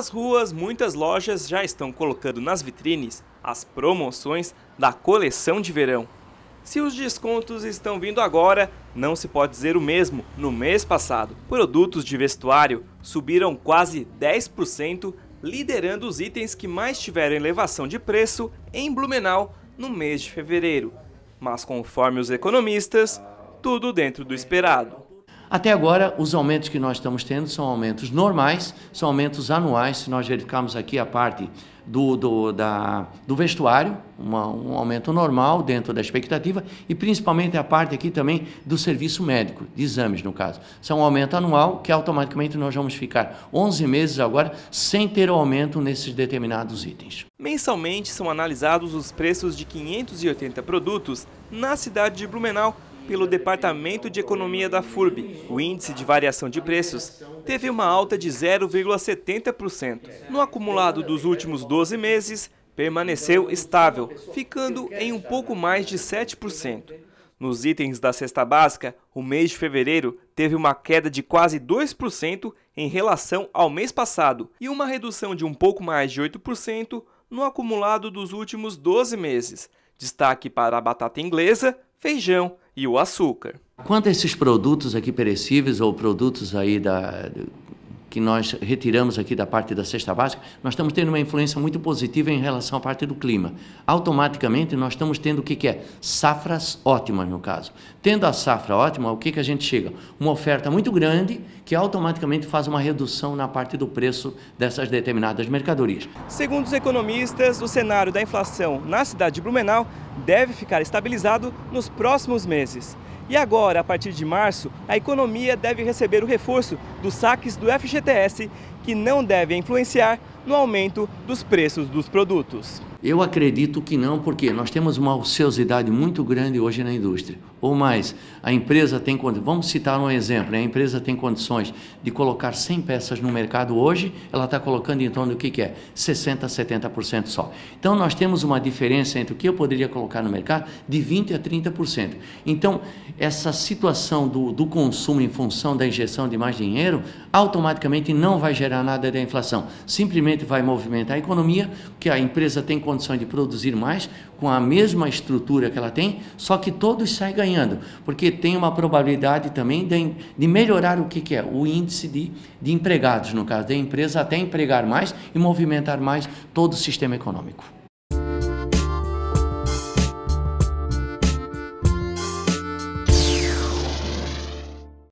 Nas ruas, muitas lojas já estão colocando nas vitrines as promoções da coleção de verão. Se os descontos estão vindo agora, não se pode dizer o mesmo no mês passado. Produtos de vestuário subiram quase 10%, liderando os itens que mais tiveram elevação de preço em Blumenau no mês de fevereiro. Mas conforme os economistas, tudo dentro do esperado. Até agora, os aumentos que nós estamos tendo são aumentos normais, são aumentos anuais, se nós verificarmos aqui a parte do, do, da, do vestuário, uma, um aumento normal dentro da expectativa, e principalmente a parte aqui também do serviço médico, de exames no caso. São um aumento anual que automaticamente nós vamos ficar 11 meses agora sem ter aumento nesses determinados itens. Mensalmente são analisados os preços de 580 produtos na cidade de Blumenau pelo Departamento de Economia da FURB, o índice de variação de preços teve uma alta de 0,70%. No acumulado dos últimos 12 meses, permaneceu estável, ficando em um pouco mais de 7%. Nos itens da cesta básica, o mês de fevereiro teve uma queda de quase 2% em relação ao mês passado e uma redução de um pouco mais de 8% no acumulado dos últimos 12 meses. Destaque para a batata inglesa, feijão e o açúcar. Quanto a esses produtos aqui perecíveis ou produtos aí da, que nós retiramos aqui da parte da cesta básica, nós estamos tendo uma influência muito positiva em relação à parte do clima. Automaticamente nós estamos tendo o que, que é? Safras ótimas, no caso. Tendo a safra ótima, o que, que a gente chega? Uma oferta muito grande que automaticamente faz uma redução na parte do preço dessas determinadas mercadorias. Segundo os economistas, o cenário da inflação na cidade de Blumenau deve ficar estabilizado nos próximos meses. E agora, a partir de março, a economia deve receber o reforço dos saques do FGTS, que não devem influenciar no aumento dos preços dos produtos. Eu acredito que não, porque nós temos uma ociosidade muito grande hoje na indústria. Ou mais, a empresa tem condições, vamos citar um exemplo, a empresa tem condições de colocar 100 peças no mercado hoje, ela está colocando em torno do que, que é? 60%, 70% só. Então nós temos uma diferença entre o que eu poderia colocar no mercado de 20% a 30%. Então essa situação do, do consumo em função da injeção de mais dinheiro, automaticamente não vai gerar nada da inflação. Simplesmente vai movimentar a economia, porque a empresa tem condições condição de produzir mais com a mesma estrutura que ela tem, só que todos saem ganhando, porque tem uma probabilidade também de, de melhorar o que, que, é o índice de, de empregados, no caso da empresa, até empregar mais e movimentar mais todo o sistema econômico.